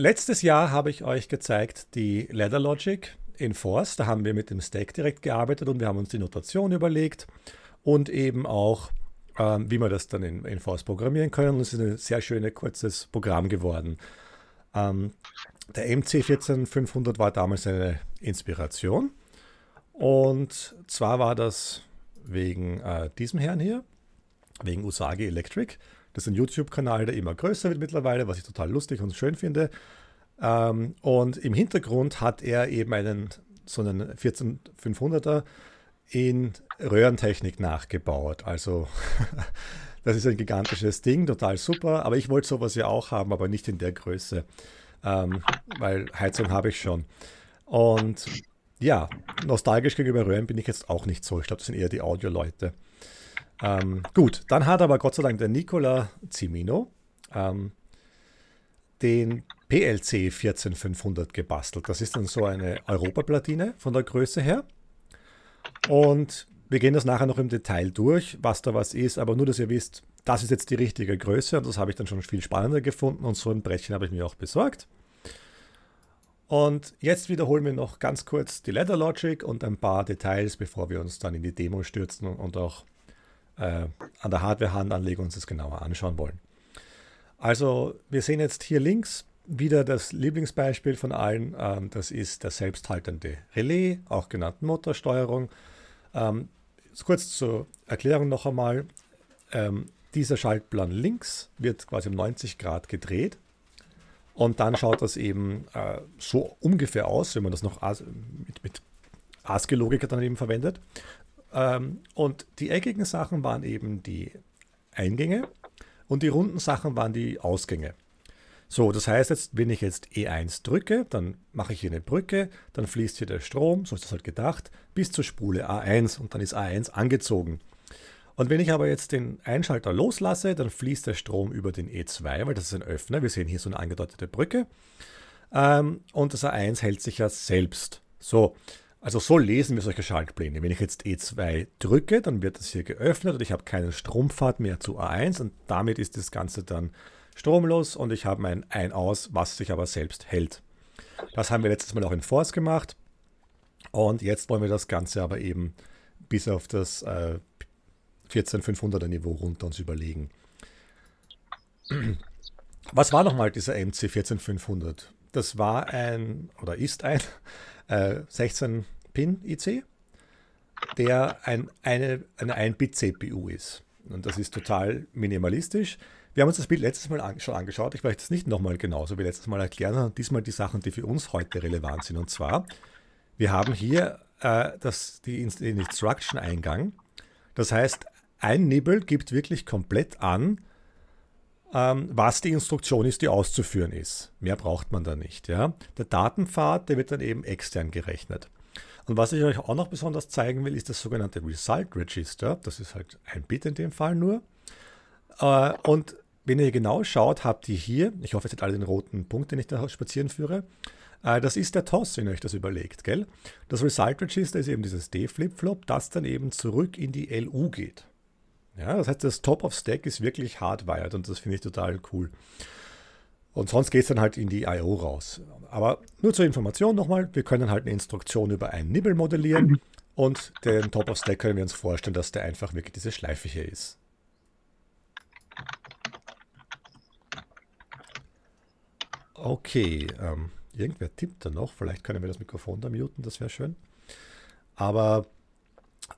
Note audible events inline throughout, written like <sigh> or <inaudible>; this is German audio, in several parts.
letztes Jahr habe ich euch gezeigt die Ladder Logic in Force. Da haben wir mit dem Stack direkt gearbeitet und wir haben uns die Notation überlegt und eben auch, äh, wie wir das dann in, in Force programmieren können. Und es ist ein sehr schönes, kurzes Programm geworden. Ähm, der MC14500 war damals eine Inspiration. Und zwar war das wegen äh, diesem Herrn hier, wegen Usagi Electric. Das ist ein YouTube-Kanal, der immer größer wird mittlerweile, was ich total lustig und schön finde. Ähm, und im Hintergrund hat er eben einen, so einen 14500er in Röhrentechnik nachgebaut. Also <laughs> das ist ein gigantisches Ding, total super. Aber ich wollte sowas ja auch haben, aber nicht in der Größe, ähm, weil Heizung habe ich schon. Und ja, nostalgisch gegenüber Röhren bin ich jetzt auch nicht so. Ich glaube, das sind eher die Audio-Leute. Ähm, gut, dann hat aber Gott sei Dank der Nicola Cimino ähm, den PLC 14500 gebastelt. Das ist dann so eine Europaplatine von der Größe her. Und wir gehen das nachher noch im Detail durch, was da was ist, aber nur, dass ihr wisst, das ist jetzt die richtige Größe und das habe ich dann schon viel spannender gefunden und so ein Brettchen habe ich mir auch besorgt. Und jetzt wiederholen wir noch ganz kurz die Leather Logic und ein paar Details, bevor wir uns dann in die Demo stürzen und auch äh, an der Hardware-Hand anlegen und uns das genauer anschauen wollen. Also wir sehen jetzt hier links wieder das Lieblingsbeispiel von allen. Ähm, das ist das selbsthaltende Relais, auch genannt Motorsteuerung. Ähm, kurz zur Erklärung noch einmal. Ähm, dieser Schaltplan links wird quasi um 90 Grad gedreht und dann schaut das eben äh, so ungefähr aus, wenn man das noch mit, mit ASCII-Logik dann eben verwendet. Ähm, und die eckigen Sachen waren eben die Eingänge und die runden Sachen waren die Ausgänge. So, das heißt jetzt, wenn ich jetzt E1 drücke, dann mache ich hier eine Brücke, dann fließt hier der Strom, so ist das halt gedacht, bis zur Spule A1 und dann ist A1 angezogen. Und wenn ich aber jetzt den Einschalter loslasse, dann fließt der Strom über den E2, weil das ist ein Öffner. Wir sehen hier so eine angedeutete Brücke. Ähm, und das A1 hält sich ja selbst. So, also so lesen wir solche Schaltpläne. Wenn ich jetzt E2 drücke, dann wird das hier geöffnet und ich habe keinen Strompfad mehr zu A1 und damit ist das Ganze dann stromlos und ich habe mein Ein-Aus, was sich aber selbst hält. Das haben wir letztes Mal auch in Force gemacht und jetzt wollen wir das Ganze aber eben bis auf das äh, 14500er Niveau runter uns überlegen. <clears throat> Was war nochmal dieser MC 14500? Das war ein oder ist ein <laughs> äh, 16-Pin-IC, der ein, eine, eine 1-Bit-CPU ist. Und das ist total minimalistisch. Wir haben uns das Bild letztes Mal an, schon angeschaut. Ich möchte es nicht nochmal genauso wie letztes Mal erklären, sondern diesmal die Sachen, die für uns heute relevant sind. Und zwar, wir haben hier äh, das, die, den Instruction-Eingang. Das heißt, ein Nibble gibt wirklich komplett an, ähm, was die Instruktion ist, die auszuführen ist. Mehr braucht man da nicht. Ja? Der Datenpfad, der wird dann eben extern gerechnet. Und was ich euch auch noch besonders zeigen will, ist das sogenannte Result Register. Das ist halt ein Bit in dem Fall nur. Äh, und wenn ihr genau schaut, habt ihr hier, ich hoffe, ihr seht alle den roten Punkt, den ich da spazieren führe. Äh, das ist der TOS, wenn ihr euch das überlegt, gell? Das Result Register ist eben dieses D-Flip-Flop, das dann eben zurück in die LU geht. Ja, das heißt, das Top of Stack ist wirklich hardwired und das finde ich total cool. Und sonst geht es dann halt in die I.O. raus. Aber nur zur Information nochmal, wir können halt eine Instruktion über einen Nibble modellieren und den Top of Stack können wir uns vorstellen, dass der einfach wirklich diese Schleife hier ist. Okay, ähm, irgendwer tippt da noch. Vielleicht können wir das Mikrofon da muten, das wäre schön. Aber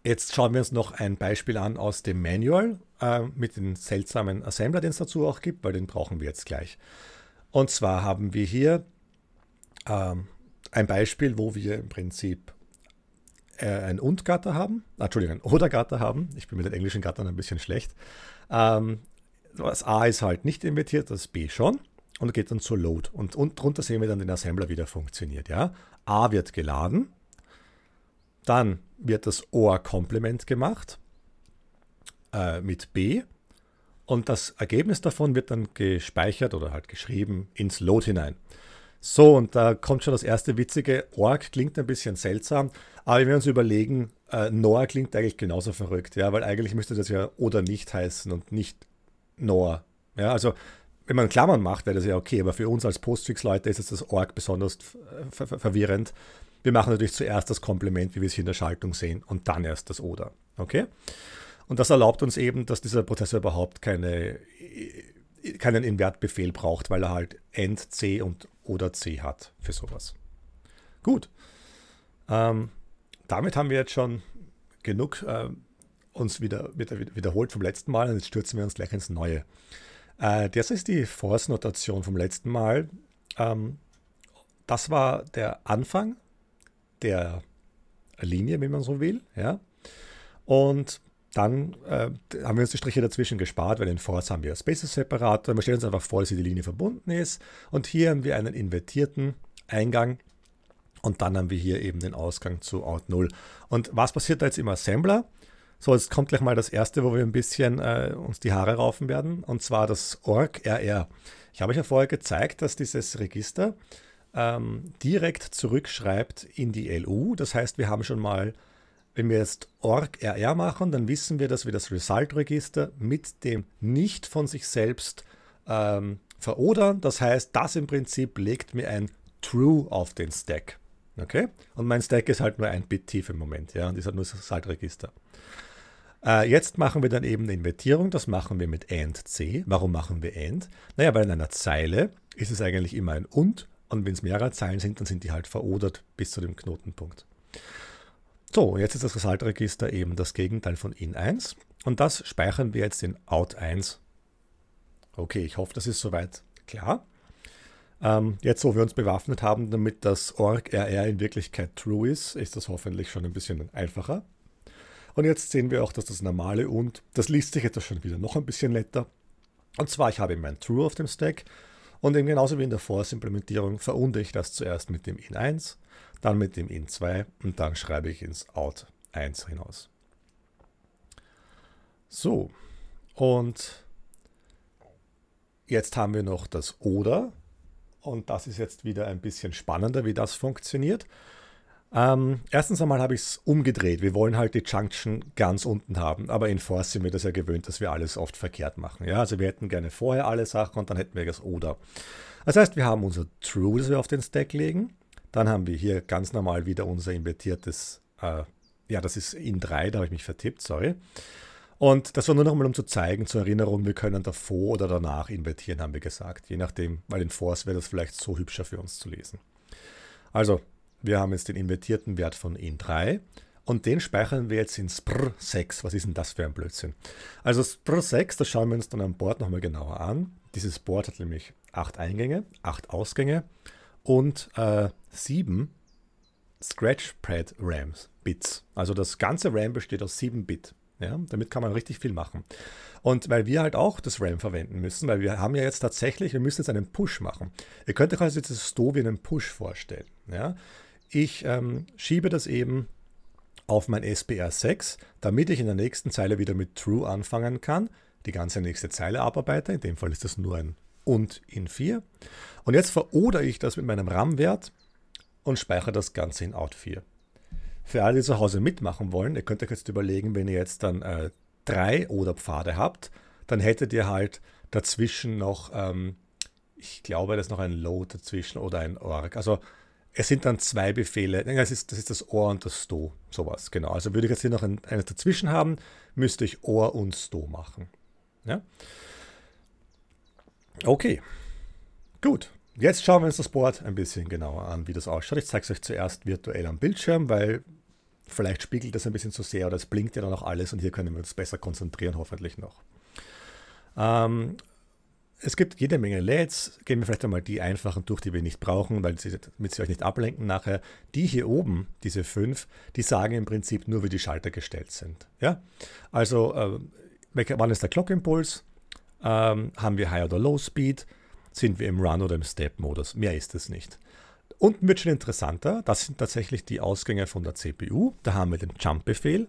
Jetzt schauen wir uns noch ein Beispiel an aus dem Manual äh, mit dem seltsamen Assembler, den es dazu auch gibt, weil den brauchen wir jetzt gleich. Und zwar haben wir hier ähm, ein Beispiel, wo wir im Prinzip äh, ein Und-Gatter haben, ah, Entschuldigung, ein Oder-Gatter haben. Ich bin mit den englischen Gattern ein bisschen schlecht. Ähm, das A ist halt nicht invertiert, das B schon und geht dann zu Load. Und, und drunter sehen wir dann den Assembler wie der funktioniert. Ja? A wird geladen, dann wird das OR-Komplement gemacht äh, mit B und das Ergebnis davon wird dann gespeichert oder halt geschrieben ins Load hinein. So, und da kommt schon das erste witzige. Org klingt ein bisschen seltsam, aber wenn wir uns überlegen, äh, Noah klingt eigentlich genauso verrückt, ja, weil eigentlich müsste das ja oder nicht heißen und nicht NOR. Ja, also wenn man Klammern macht, wäre das ja okay, aber für uns als Postfix-Leute ist es das Org besonders äh, ver ver verwirrend, wir machen natürlich zuerst das Komplement, wie wir es hier in der Schaltung sehen, und dann erst das Oder. Okay? Und das erlaubt uns eben, dass dieser Prozessor überhaupt keine, äh, keinen Invertbefehl braucht, weil er halt end C und oder C hat für sowas. Gut. Ähm, damit haben wir jetzt schon genug äh, uns wieder, wieder, wiederholt vom letzten Mal und jetzt stürzen wir uns gleich ins Neue. Äh, das ist die Force-Notation vom letzten Mal. Ähm, das war der Anfang der Linie, wenn man so will. Ja? Und dann äh, haben wir uns die Striche dazwischen gespart, weil in Force haben wir Spaces Separator. Wir stellen uns einfach vor, dass hier die Linie verbunden ist. Und hier haben wir einen invertierten Eingang. Und dann haben wir hier eben den Ausgang zu Out 0. Und was passiert da jetzt im Assembler? So, jetzt kommt gleich mal das erste, wo wir ein bisschen äh, uns die Haare raufen werden. Und zwar das org rr. Ich habe euch ja vorher gezeigt, dass dieses Register ähm, direkt zurückschreibt in die LU. Das heißt, wir haben schon mal, wenn wir jetzt org rr machen, dann wissen wir, dass wir das Result-Register mit dem nicht von sich selbst ähm, verodern. Das heißt, das im Prinzip legt mir ein True auf den Stack. Okay? Und mein Stack ist halt nur ein Bit tief im Moment, ja, und ist halt nur das Result-Register. Äh, jetzt machen wir dann eben eine Invertierung, das machen wir mit AND C. Warum machen wir AND? Naja, weil in einer Zeile ist es eigentlich immer ein und und wenn es mehrere Zeilen sind, dann sind die halt verodert bis zu dem Knotenpunkt. So, jetzt ist das Resultregister eben das Gegenteil von in1 und das speichern wir jetzt in out1. Okay, ich hoffe, das ist soweit klar. Ähm, jetzt, wo wir uns bewaffnet haben, damit das org rr in Wirklichkeit true ist, ist das hoffentlich schon ein bisschen einfacher. Und jetzt sehen wir auch, dass das normale und, das liest sich jetzt schon wieder noch ein bisschen netter. Und zwar, ich habe mein true auf dem Stack und eben genauso wie in der Force-Implementierung verunde ich das zuerst mit dem in1, dann mit dem in2 und dann schreibe ich ins out 1 hinaus. So, und jetzt haben wir noch das oder. Und das ist jetzt wieder ein bisschen spannender, wie das funktioniert. Ähm, erstens einmal habe ich es umgedreht. Wir wollen halt die Junction ganz unten haben. Aber in Force sind wir das ja gewöhnt, dass wir alles oft verkehrt machen. Ja, also wir hätten gerne vorher alle Sachen und dann hätten wir das Oder. Das heißt, wir haben unser True, das wir auf den Stack legen. Dann haben wir hier ganz normal wieder unser invertiertes, äh, ja, das ist in 3, da habe ich mich vertippt, sorry. Und das war nur noch mal, um zu zeigen, zur Erinnerung, wir können davor oder danach invertieren, haben wir gesagt. Je nachdem, weil in Force wäre das vielleicht so hübscher für uns zu lesen. Also, wir haben jetzt den invertierten Wert von in3 und den speichern wir jetzt in spr6. Was ist denn das für ein Blödsinn? Also spr6, das schauen wir uns dann am Board nochmal genauer an. Dieses Board hat nämlich 8 Eingänge, 8 Ausgänge und äh, 7 Scratchpad RAMs, Bits. Also das ganze RAM besteht aus 7 Bit. Ja, damit kann man richtig viel machen. Und weil wir halt auch das RAM verwenden müssen, weil wir haben ja jetzt tatsächlich, wir müssen jetzt einen Push machen. Ihr könnt euch also jetzt das Do wie einen Push vorstellen. Ja? ich ähm, schiebe das eben auf mein SPR 6, damit ich in der nächsten Zeile wieder mit True anfangen kann, die ganze nächste Zeile abarbeite, in dem Fall ist das nur ein und in 4. Und jetzt verodere ich das mit meinem RAM-Wert und speichere das Ganze in Out 4. Für alle, die zu Hause mitmachen wollen, ihr könnt euch jetzt überlegen, wenn ihr jetzt dann äh, drei oder Pfade habt, dann hättet ihr halt dazwischen noch, ähm, ich glaube, da ist noch ein Load dazwischen oder ein Org. Also es sind dann zwei Befehle. Das ist das, ist das OR und das STO, sowas, genau. Also würde ich jetzt hier noch eines dazwischen haben, müsste ich OR und STO machen. Ja? Okay, gut. Jetzt schauen wir uns das Board ein bisschen genauer an, wie das ausschaut. Ich zeige es euch zuerst virtuell am Bildschirm, weil vielleicht spiegelt das ein bisschen zu sehr oder es blinkt ja dann auch alles und hier können wir uns besser konzentrieren, hoffentlich noch. Ähm, es gibt jede Menge LEDs. Gehen wir vielleicht einmal die einfachen durch, die wir nicht brauchen, weil sie, damit sie euch nicht ablenken nachher. Die hier oben, diese fünf, die sagen im Prinzip nur, wie die Schalter gestellt sind. Ja? Also, äh, wann ist der Clockimpuls? Ähm, haben wir High- oder Low-Speed? Sind wir im Run- oder im Step-Modus? Mehr ist es nicht. Unten wird schon interessanter. Das sind tatsächlich die Ausgänge von der CPU. Da haben wir den Jump-Befehl,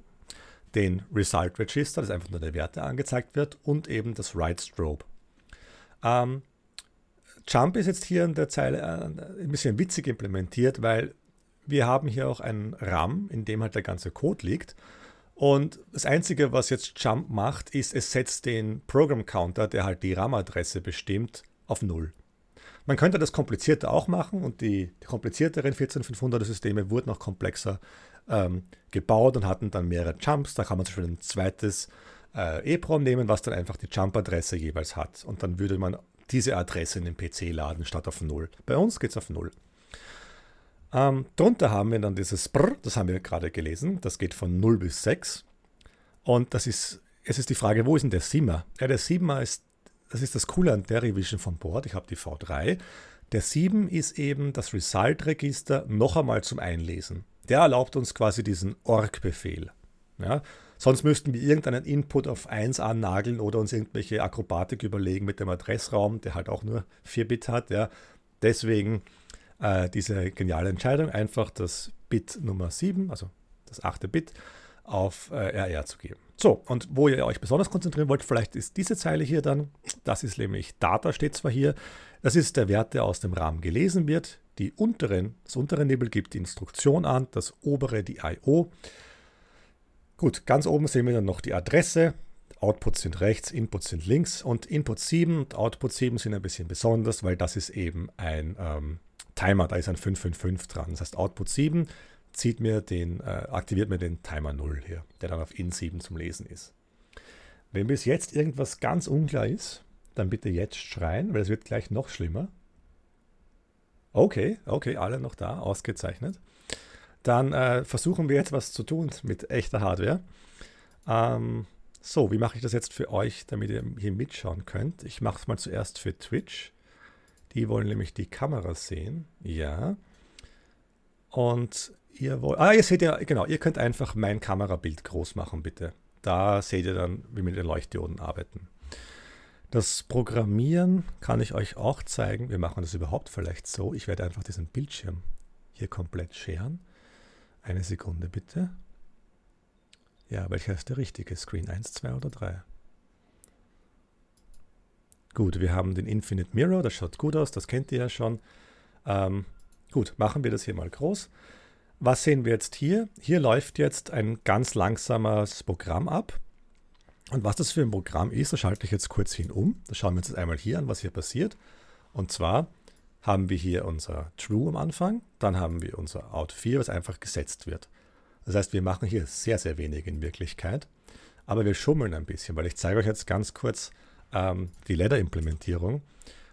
den Result Register, das einfach nur der Werte angezeigt wird, und eben das Write Strobe ähm, Jump ist jetzt hier in der Zeile äh, ein bisschen witzig implementiert, weil wir haben hier auch einen RAM, in dem halt der ganze Code liegt. Und das Einzige, was jetzt Jump macht, ist, es setzt den Program Counter, der halt die RAM-Adresse bestimmt, auf 0. Man könnte das komplizierter auch machen und die, die komplizierteren 14500er Systeme wurden auch komplexer ähm, gebaut und hatten dann mehrere Jumps. Da kann man zum Beispiel ein zweites äh, EEPROM nehmen, was dann einfach die Jump-Adresse jeweils hat. Und dann würde man diese Adresse in den PC laden statt auf 0. Bei uns geht es auf 0. Ähm, drunter haben wir dann dieses Brr, das haben wir gerade gelesen. Das geht von 0 bis 6. Und das ist, es ist die Frage, wo ist denn der Sima? Ja, der Sima ist, das ist das Coole an der Revision von Board. Ich habe die V3. Der 7 ist eben das Result-Register noch einmal zum Einlesen. Der erlaubt uns quasi diesen Org-Befehl. Ja? Sonst müssten wir irgendeinen Input auf 1 annageln oder uns irgendwelche Akrobatik überlegen mit dem Adressraum, der halt auch nur 4-Bit hat. Ja? Deswegen äh, diese geniale Entscheidung, einfach das Bit Nummer 7, also das achte Bit, auf äh, RR zu geben. So, und wo ihr euch besonders konzentrieren wollt, vielleicht ist diese Zeile hier dann, das ist nämlich Data, steht zwar hier, das ist der Wert, der aus dem Rahmen gelesen wird. Die unteren, das untere Nebel gibt die Instruktion an, das obere die I.O. Gut, ganz oben sehen wir dann noch die Adresse. Outputs sind rechts, Inputs sind links und Input 7 und Output 7 sind ein bisschen besonders, weil das ist eben ein ähm, Timer, da ist ein 555 dran. Das heißt, Output 7 zieht mir den, äh, aktiviert mir den Timer 0 hier, der dann auf In 7 zum Lesen ist. Wenn bis jetzt irgendwas ganz unklar ist, dann bitte jetzt schreien, weil es wird gleich noch schlimmer. Okay, okay, alle noch da, ausgezeichnet dann äh, versuchen wir jetzt was zu tun mit echter Hardware. Ähm, so, wie mache ich das jetzt für euch, damit ihr hier mitschauen könnt? Ich mache es mal zuerst für Twitch. Die wollen nämlich die Kamera sehen. Ja. Und ihr wollt... Ah, ihr seht ja, genau, ihr könnt einfach mein Kamerabild groß machen, bitte. Da seht ihr dann, wie wir mit den Leuchtdioden arbeiten. Das Programmieren kann ich euch auch zeigen. Wir machen das überhaupt vielleicht so. Ich werde einfach diesen Bildschirm hier komplett scheren. Eine Sekunde bitte. Ja, welcher ist der richtige? Screen 1, 2 oder 3? Gut, wir haben den Infinite Mirror, das schaut gut aus, das kennt ihr ja schon. Ähm, gut, machen wir das hier mal groß. Was sehen wir jetzt hier? Hier läuft jetzt ein ganz langsames Programm ab. Und was das für ein Programm ist, das schalte ich jetzt kurz hin um. Das schauen wir uns jetzt einmal hier an, was hier passiert. Und zwar haben wir hier unser True am Anfang, dann haben wir unser Out 4, was einfach gesetzt wird. Das heißt, wir machen hier sehr, sehr wenig in Wirklichkeit, aber wir schummeln ein bisschen, weil ich zeige euch jetzt ganz kurz ähm, die Ladder-Implementierung.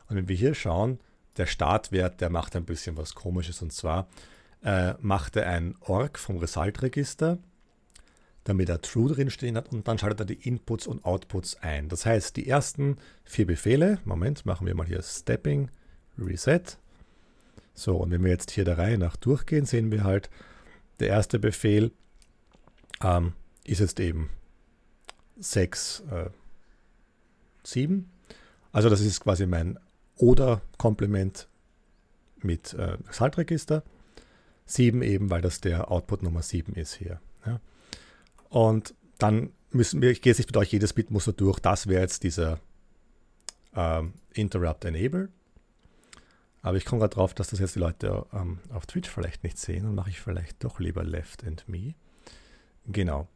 Und wenn wir hier schauen, der Startwert, der macht ein bisschen was Komisches und zwar äh, macht er ein Org vom Result-Register, damit er True drinstehen hat und dann schaltet er die Inputs und Outputs ein. Das heißt, die ersten vier Befehle, Moment, machen wir mal hier Stepping, Reset. So, und wenn wir jetzt hier der Reihe nach durchgehen, sehen wir halt, der erste Befehl ähm, ist jetzt eben 6, äh, 7. Also das ist quasi mein Oder-Komplement mit äh, Schaltregister. 7 eben, weil das der Output Nummer 7 ist hier. Ja. Und dann müssen wir, ich gehe jetzt nicht mit euch jedes Bitmuster durch, das wäre jetzt dieser ähm, Interrupt Enable. Aber ich komme gerade drauf, dass das jetzt die Leute ähm, auf Twitch vielleicht nicht sehen. Dann mache ich vielleicht doch lieber Left and Me. Genau.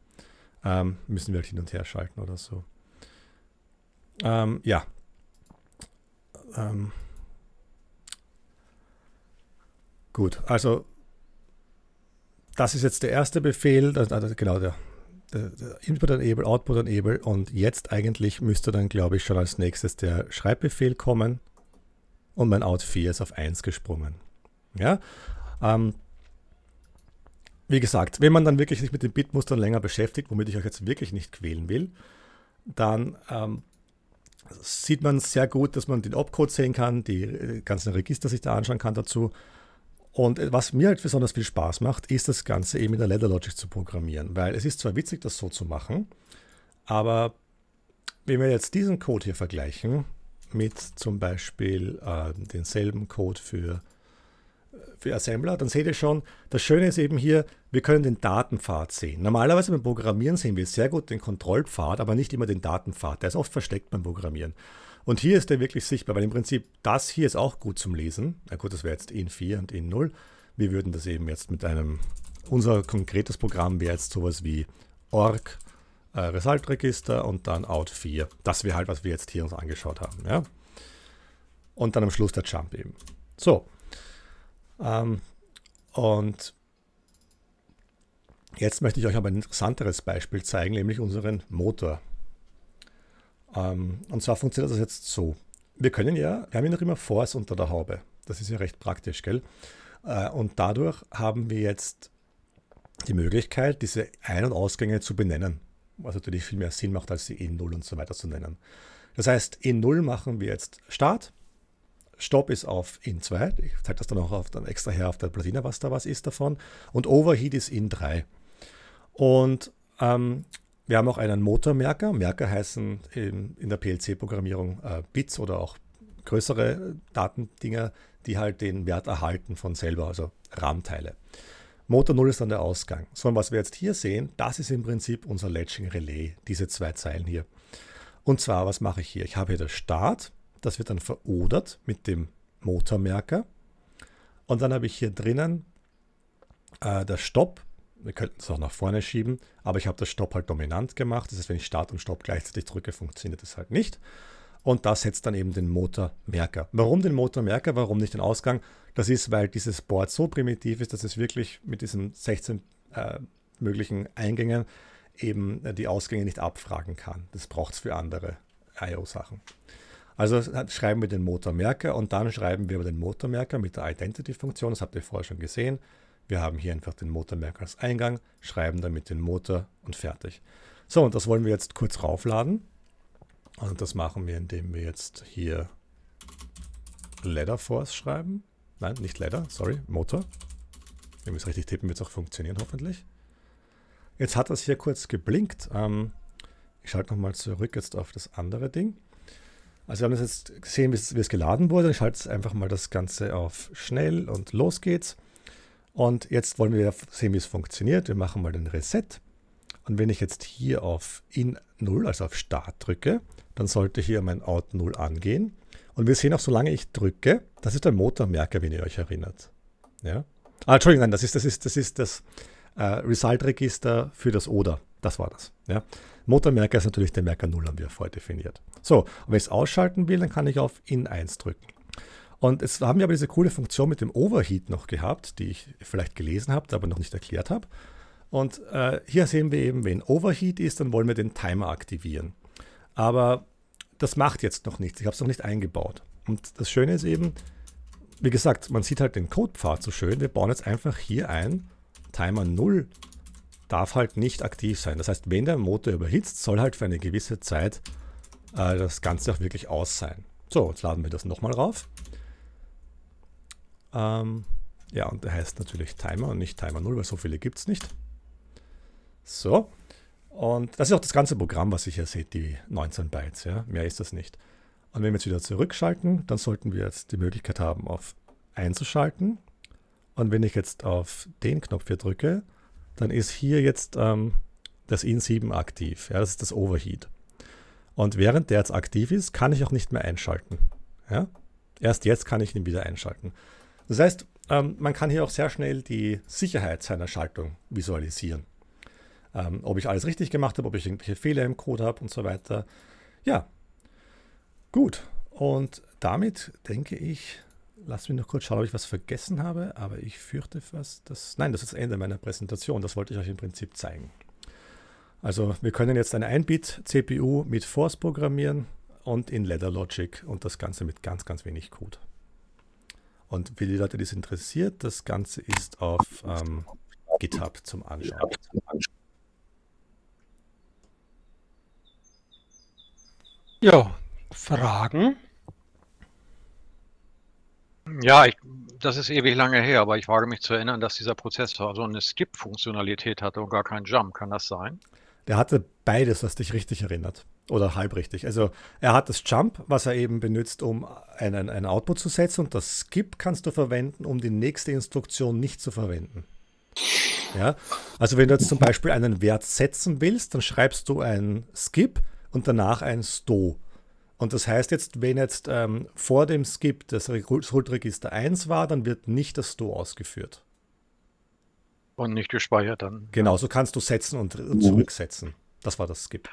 Ähm, müssen wir halt hin und her schalten oder so. Ähm, ja. Ähm. gut, also das ist jetzt der erste Befehl. Das, ah, das, genau, der, Input Enable, Output Enable und jetzt eigentlich müsste dann, glaube ich, schon als nächstes der Schreibbefehl kommen und mein Out 4 ist auf 1 gesprungen. Ja? Ähm, wie gesagt, wenn man dann wirklich sich mit den Bitmustern länger beschäftigt, womit ich euch jetzt wirklich nicht quälen will, dann ähm, sieht man sehr gut, dass man den Opcode sehen kann, die äh, ganzen Register sich da anschauen kann dazu. Und äh, was mir halt besonders viel Spaß macht, ist das Ganze eben in der Ladder Logic zu programmieren, weil es ist zwar witzig, das so zu machen, aber wenn wir jetzt diesen Code hier vergleichen mit zum Beispiel äh, denselben Code für, für Assembler, dann seht ihr schon, das Schöne ist eben hier, wir können den Datenpfad sehen. Normalerweise beim Programmieren sehen wir sehr gut den Kontrollpfad, aber nicht immer den Datenpfad. Der ist oft versteckt beim Programmieren. Und hier ist der wirklich sichtbar, weil im Prinzip das hier ist auch gut zum Lesen. Na gut, das wäre jetzt in 4 und in 0. Wir würden das eben jetzt mit einem, unser konkretes Programm wäre jetzt sowas wie org äh, Result-Register und dann Out 4. Das wäre halt, was wir jetzt hier uns angeschaut haben. Ja? Und dann am Schluss der Jump eben. So. Ähm, und jetzt möchte ich euch aber ein interessanteres Beispiel zeigen, nämlich unseren Motor. Ähm, und zwar funktioniert das jetzt so. Wir können ja, wir haben ja noch immer Force unter der Haube. Das ist ja recht praktisch, gell? Äh, und dadurch haben wir jetzt die Möglichkeit, diese Ein- und Ausgänge zu benennen was natürlich viel mehr Sinn macht, als die E0 und so weiter zu nennen. Das heißt, E0 machen wir jetzt Start. Stop ist auf e in 2. Ich zeige das dann auch auf, dann extra her auf der Platine, was da was ist davon. Und Overheat ist e in 3. Und ähm, wir haben auch einen Motormerker. Merker heißen in, in der PLC-Programmierung äh, Bits oder auch größere Datendinger, die halt den Wert erhalten von selber, also RAM-Teile. Motor 0 ist dann der Ausgang. Sondern was wir jetzt hier sehen, das ist im Prinzip unser Latching Relais, diese zwei Zeilen hier. Und zwar, was mache ich hier? Ich habe hier das Start, das wird dann verodert mit dem Motormerker. Und dann habe ich hier drinnen äh, das Stopp. Wir könnten es auch nach vorne schieben, aber ich habe das Stopp halt dominant gemacht. Das heißt, wenn ich Start und Stopp gleichzeitig drücke, funktioniert das halt nicht. Und das setzt dann eben den Motormerker. Warum den Motormerker? Warum nicht den Ausgang? Das ist, weil dieses Board so primitiv ist, dass es wirklich mit diesen 16 äh, möglichen Eingängen eben äh, die Ausgänge nicht abfragen kann. Das braucht es für andere IO-Sachen. Also schreiben wir den Motormerker und dann schreiben wir über den Motormerker mit der Identity-Funktion, das habt ihr vorher schon gesehen. Wir haben hier einfach den Motormerker als Eingang, schreiben damit den Motor und fertig. So, und das wollen wir jetzt kurz raufladen. Und das machen wir, indem wir jetzt hier Ladder Force schreiben. Nein, nicht leider. Sorry. Motor. Wenn wir es richtig tippen, wird es auch funktionieren, hoffentlich. Jetzt hat das hier kurz geblinkt. Ähm, ich schalte nochmal zurück jetzt auf das andere Ding. Also wir haben das jetzt gesehen, wie es geladen wurde. Ich schalte einfach mal das Ganze auf schnell und los geht's. Und jetzt wollen wir sehen, wie es funktioniert. Wir machen mal den Reset. Und wenn ich jetzt hier auf in 0, also auf Start drücke, dann sollte hier mein Out 0 angehen. Und wir sehen auch, solange ich drücke, das ist der Motormerker, wenn ihr euch erinnert. Ja? Ah, Entschuldigung, nein, das ist das, ist, das, ist das äh, Result-Register für das Oder. Das war das. Ja? Motormerker ist natürlich der Merker 0, haben wir vorher definiert. So, und wenn ich es ausschalten will, dann kann ich auf In 1 drücken. Und jetzt haben wir aber diese coole Funktion mit dem Overheat noch gehabt, die ich vielleicht gelesen habe, aber noch nicht erklärt habe. Und äh, hier sehen wir eben, wenn Overheat ist, dann wollen wir den Timer aktivieren. Aber das macht jetzt noch nichts. Ich habe es noch nicht eingebaut. Und das Schöne ist eben, wie gesagt, man sieht halt den Codepfad so schön. Wir bauen jetzt einfach hier ein. Timer 0 darf halt nicht aktiv sein. Das heißt, wenn der Motor überhitzt, soll halt für eine gewisse Zeit äh, das Ganze auch wirklich aus sein. So, jetzt laden wir das nochmal rauf. Ähm, ja, und der heißt natürlich Timer und nicht Timer 0, weil so viele gibt es nicht. So, und das ist auch das ganze Programm, was ihr hier seht, die 19 Bytes. Ja? Mehr ist das nicht. Und wenn wir jetzt wieder zurückschalten, dann sollten wir jetzt die Möglichkeit haben, auf einzuschalten. Und wenn ich jetzt auf den Knopf hier drücke, dann ist hier jetzt ähm, das IN7 aktiv. Ja, das ist das Overheat. Und während der jetzt aktiv ist, kann ich auch nicht mehr einschalten. Ja? Erst jetzt kann ich ihn wieder einschalten. Das heißt, ähm, man kann hier auch sehr schnell die Sicherheit seiner Schaltung visualisieren ähm, ob ich alles richtig gemacht habe, ob ich irgendwelche Fehler im Code habe und so weiter. Ja, gut. Und damit denke ich, lass mich noch kurz schauen, ob ich was vergessen habe, aber ich fürchte fast, dass. Nein, das ist das Ende meiner Präsentation. Das wollte ich euch im Prinzip zeigen. Also, wir können jetzt eine 1-Bit-CPU mit Force programmieren und in Ladder Logic und das Ganze mit ganz, ganz wenig Code. Und wie die Leute, die es interessiert, das Ganze ist auf ähm, GitHub zum Anschauen. Ja, Fragen? Ja, ich, das ist ewig lange her, aber ich wage mich zu erinnern, dass dieser Prozessor so also eine Skip-Funktionalität hatte und gar keinen Jump. Kann das sein? Der hatte beides, was dich richtig erinnert. Oder halb richtig. Also er hat das Jump, was er eben benutzt, um einen, einen Output zu setzen. Und das Skip kannst du verwenden, um die nächste Instruktion nicht zu verwenden. Ja? Also wenn du jetzt zum Beispiel einen Wert setzen willst, dann schreibst du ein Skip und danach ein Sto. Und das heißt jetzt, wenn jetzt ähm, vor dem Skip das Resultregister 1 war, dann wird nicht das Sto ausgeführt. Und nicht gespeichert dann. Genau, so kannst du setzen und, mhm. zurücksetzen. Das war das Skip.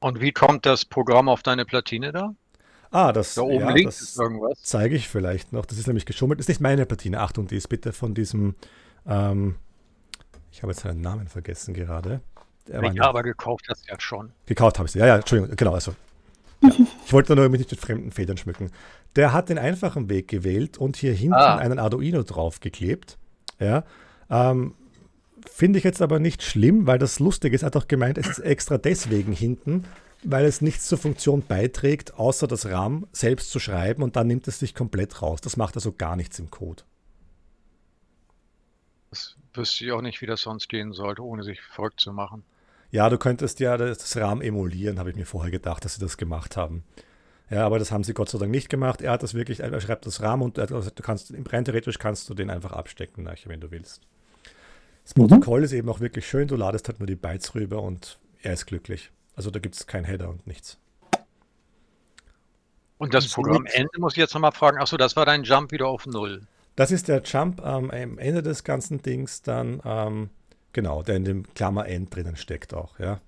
Und wie kommt das Programm auf deine Platine da? Ah, das, da oben ja, links ist irgendwas. zeige ich vielleicht noch. Das ist nämlich geschummelt. Das ist nicht meine Platine. Achtung, die ist bitte von diesem. Ähm, ich habe jetzt seinen Namen vergessen gerade. Er ja, aber gekauft hast du ja schon. Gekauft habe ich sie. Ja, ja, Entschuldigung, genau. Also, <laughs> ja. Ich wollte nur mich nicht mit fremden Federn schmücken. Der hat den einfachen Weg gewählt und hier hinten ah. einen Arduino draufgeklebt. Ja. Ähm, Finde ich jetzt aber nicht schlimm, weil das lustig ist. Er hat auch gemeint, es ist extra deswegen hinten, weil es nichts zur Funktion beiträgt, außer das RAM selbst zu schreiben und dann nimmt es sich komplett raus. Das macht also gar nichts im Code. Das wüsste ich auch nicht, wie das sonst gehen sollte, ohne sich verrückt zu machen ja, du könntest ja das RAM emulieren, habe ich mir vorher gedacht, dass sie das gemacht haben. Ja, aber das haben sie Gott sei Dank nicht gemacht. Er hat das wirklich, er schreibt das RAM und also, du kannst, rein theoretisch kannst du den einfach abstecken, wenn du willst. Das mhm. Protokoll mhm. ist eben auch wirklich schön, du ladest halt nur die Bytes rüber und er ist glücklich. Also da gibt es keinen Header und nichts. Und das, das Programmende muss ich jetzt nochmal fragen, achso, das war dein Jump wieder auf Null. Das ist der Jump ähm, am Ende des ganzen Dings dann. Ähm, Genau, der in dem Klammer End drinnen steckt auch, ja.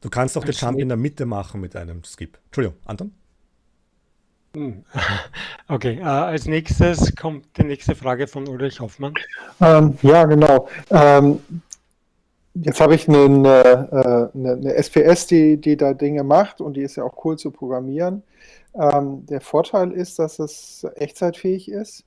Du kannst auch den Jump in der Mitte machen mit einem Skip. Entschuldigung, Anton? Hm. <laughs> Okay, äh, als nächstes kommt die nächste Frage von Ulrich Hoffmann. Ähm, ja, genau. Ähm, jetzt habe ich äh, äh, eine, eine, eine, SPS, die, die da Dinge macht und die ist ja auch cool zu programmieren. Ähm, der Vorteil ist, dass es echtzeitfähig ist.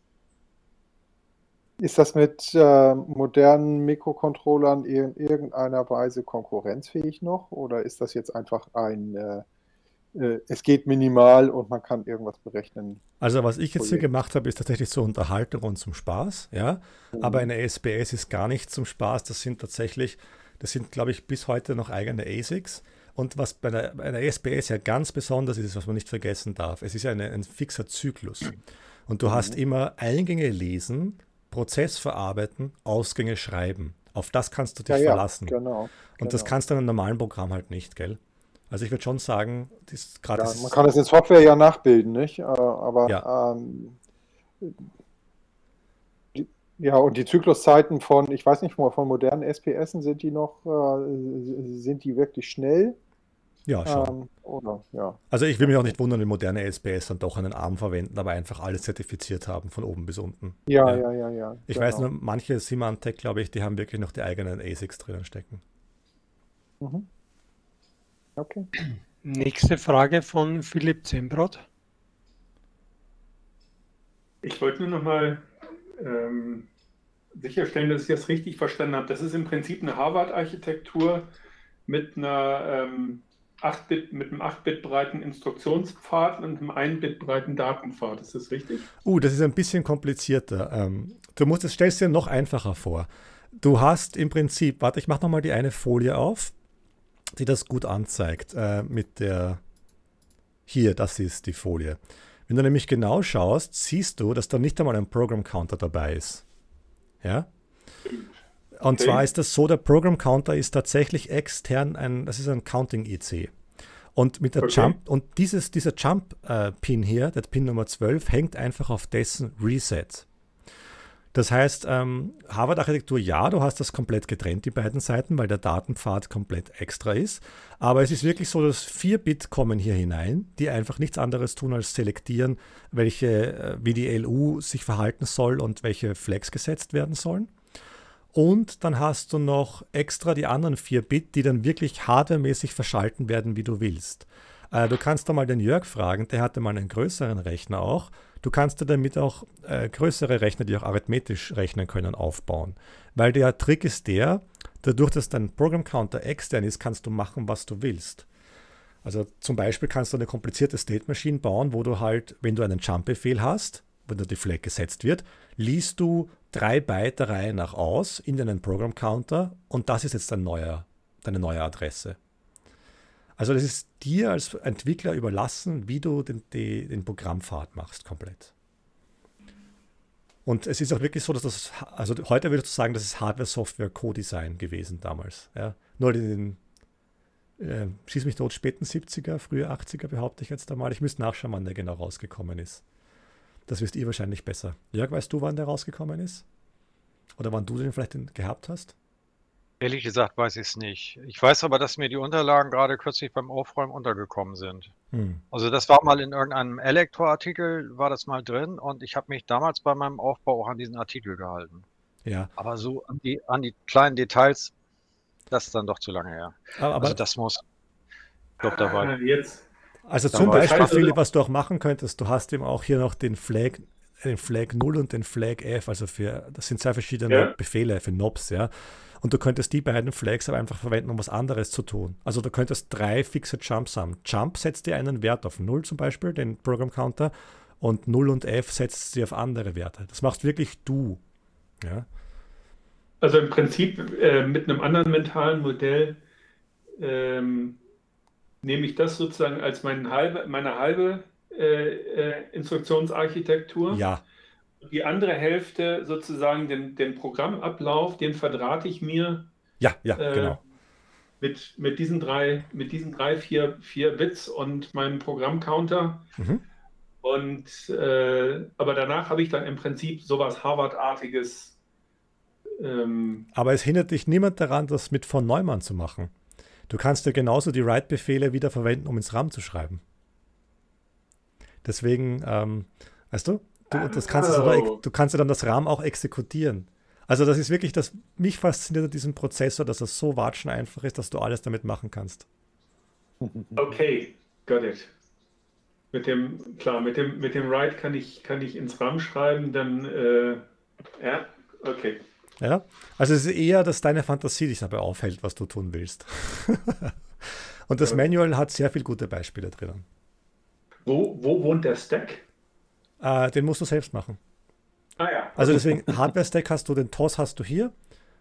Ist das mit äh, modernen Mikrocontrollern in irgendeiner Weise konkurrenzfähig noch oder ist das jetzt einfach ein, äh, äh, es geht minimal und man kann irgendwas berechnen? Also was ich jetzt hier gemacht habe, ist tatsächlich zur Unterhaltung und zum Spaß, ja. Mhm. Aber eine SPS ist gar nicht zum Spaß, das sind tatsächlich, das sind glaube ich bis heute noch eigene ASICs. Und was bei einer, bei einer SPS ja ganz besonders ist, was man nicht vergessen darf, es ist ja ein fixer Zyklus. Und du mhm. hast immer Eingänge lesen, Prozess verarbeiten, Ausgänge schreiben. Auf das kannst du dich ja, verlassen. Ja, genau, Und genau. das kannst du in einem normalen Programm halt nicht, gell? Also ich würde schon sagen, das gerade. Ja, man kann es in Software ja nachbilden, nicht? Äh, aber ja. Ähm, die, ja, und die Zykluszeiten von, ich weiß nicht, von modernen SPSen sind die noch, äh, sind die wirklich schnell? Ja, schon. Ähm, oder, ja. Also ich will mich auch nicht wundern, wenn moderne SPS dann doch einen Arm verwenden, aber einfach alles zertifiziert haben, von oben bis unten. Ja, ja, ja, ja. ja ich genau. weiß nur, manche Symantec, glaube ich, die haben wirklich noch die eigenen ASICs drinnen stecken. Mhm. Okay. Nächste Frage von Philipp Zembrot. Ich wollte nur nochmal ähm, sicherstellen, dass ich das richtig verstanden habe. Das ist im Prinzip eine Harvard-Architektur mit einer ähm, 8-Bit, mit einem 8-Bit breiten Instruktionspfad und einem 1-Bit breiten Datenpfad. Ist das richtig? Uh, das ist ein bisschen komplizierter. Ähm, du musst es, stellst dir noch einfacher vor. Du hast im Prinzip, warte, ich mache nochmal die eine Folie auf, die das gut anzeigt. Äh, mit der, hier, das ist die Folie. Wenn du nämlich genau schaust, siehst du, dass da nicht einmal ein Program Counter dabei ist. Ja? Und okay. zwar ist das so, der Program Counter ist tatsächlich extern ein, das ist ein Counting IC. Und mit der okay. Jump, und dieses, dieser Jump-Pin äh, hier, der Pin Nummer 12, hängt einfach auf dessen Reset. Das heißt, ähm, Harvard-Architektur, ja, du hast das komplett getrennt, die beiden Seiten, weil der Datenpfad komplett extra ist. Aber es ist wirklich so, dass vier bit kommen hier hinein, die einfach nichts anderes tun, als selektieren, welche, äh, wie die LU sich verhalten soll und welche Flex gesetzt werden sollen. Und dann hast du noch extra die anderen 4 Bit, die dann wirklich hardwaremäßig verschalten werden, wie du willst. Äh, du kannst da mal den Jörg fragen, der hatte mal einen größeren Rechner auch. Du kannst dir damit auch äh, größere Rechner, die auch arithmetisch rechnen können, aufbauen. Weil der Trick ist der, dadurch, dass dein Program Counter extern ist, kannst du machen, was du willst. Also zum Beispiel kannst du eine komplizierte State Machine bauen, wo du halt, wenn du einen Jump-Befehl hast, wenn da die Flag gesetzt wird, liest du drei Byte der Reihe nach aus in deinen Program Counter und das ist jetzt dein neuer, deine neue Adresse. Also das ist dir als Entwickler überlassen, wie du den, die, den Programmpfad machst komplett. Und es ist auch wirklich so, dass das, also heute würde ich sagen, das ist Hardware-Software-Co-Design gewesen damals. Ja? Nur in den, äh, schieß mich tot, späten 70er, frühe 80er behaupte ich jetzt einmal. Ich müsste nachschauen, wann der genau rausgekommen ist. Das wisst ihr wahrscheinlich besser. Jörg, weißt du, wann der rausgekommen ist? Oder wann du den vielleicht gehabt hast? Ehrlich gesagt weiß ich es nicht. Ich weiß aber, dass mir die Unterlagen gerade kürzlich beim Aufräumen untergekommen sind. Hm. Also das war mal in irgendeinem Elektroartikel, war das mal drin und ich habe mich damals bei meinem Aufbau auch an diesen Artikel gehalten. Ja. Aber so an die, an die kleinen Details, das ist dann doch zu lange her. Aber, also das muss Ich doch dabei. Ah, jetzt, also zum Beispiel, Philipp, was du auch machen könntest, du hast eben auch hier noch den Flag, den Flag 0 und den Flag F, also für, das sind zwei verschiedene ja. Befehle für Nobs, ja. Und du könntest die beiden Flags aber einfach verwenden, um was anderes zu tun. Also du könntest drei fixe Jumps haben. Jump setzt dir einen Wert auf 0 zum Beispiel, den Program Counter, und 0 und F setzt sie auf andere Werte. Das machst wirklich du. Ja. Also im Prinzip äh, mit einem anderen mentalen Modell ähm, nehme ich das sozusagen als mein halbe, meine halbe äh, äh Instruktionsarchitektur. Ja. Die andere Hälfte sozusagen den, den Programmablauf, den verdrahte ich mir. Ja, ja, äh, genau. Mit, mit diesen drei, mit diesen drei, vier, vier Bits und meinem Programmcounter. Mhm. Und äh, aber danach habe ich dann im Prinzip sowas Harvard-artiges. Ähm, aber es hindert dich niemand daran, das mit von Neumann zu machen. Du kannst ja genauso die Write-Befehle wieder verwenden, um ins RAM zu schreiben. Deswegen, ähm, weißt du, du, das kannst oh. du kannst ja dann das RAM auch exekutieren. Also das ist wirklich, das mich fasziniert an diesem Prozessor, dass das so watschen einfach ist, dass du alles damit machen kannst. Okay, got it. Mit dem, klar, mit dem, mit dem Write kann ich, kann ich ins RAM schreiben, dann, äh, ja, okay. Ja? Also es ist eher, dass deine Fantasie dich dabei aufhält, was du tun willst. <laughs> Und das Manual hat sehr viele gute Beispiele drinnen. Wo, wo wohnt der Stack? Äh, den musst du selbst machen. Ah ja. Also deswegen, Hardware-Stack hast du, den TOS hast du hier.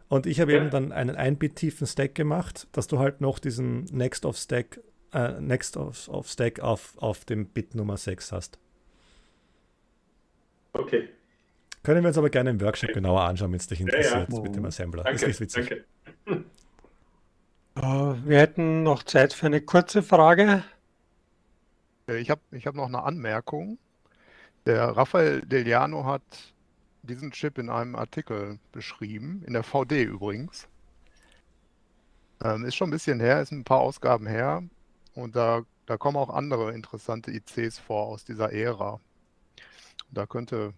Und ich habe ja. eben dann einen bit tiefen Stack gemacht, dass du halt noch diesen Next of Stack, äh, Next of, of Stack auf, auf dem Bit Nummer 6 hast. Okay. Können wir uns aber gerne im Workshop genauer anschauen, wenn es dich interessiert ja, ja. mit dem Assembler. Danke, ist witzig. Danke. Äh, wir hätten noch Zeit für eine kurze Frage. Äh, ich habe ich hab noch eine Anmerkung. Der Rafael Deliano hat diesen Chip in einem Artikel beschrieben, in der VD übrigens. Ähm, ist schon ein bisschen her, ist ein paar Ausgaben her. Und da, da kommen auch andere interessante ICs vor aus dieser Ära. Da könnte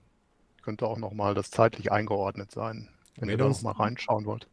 könnte auch nochmal das zeitlich eingeordnet sein, wenn Medos, ihr da nochmal reinschauen wollt.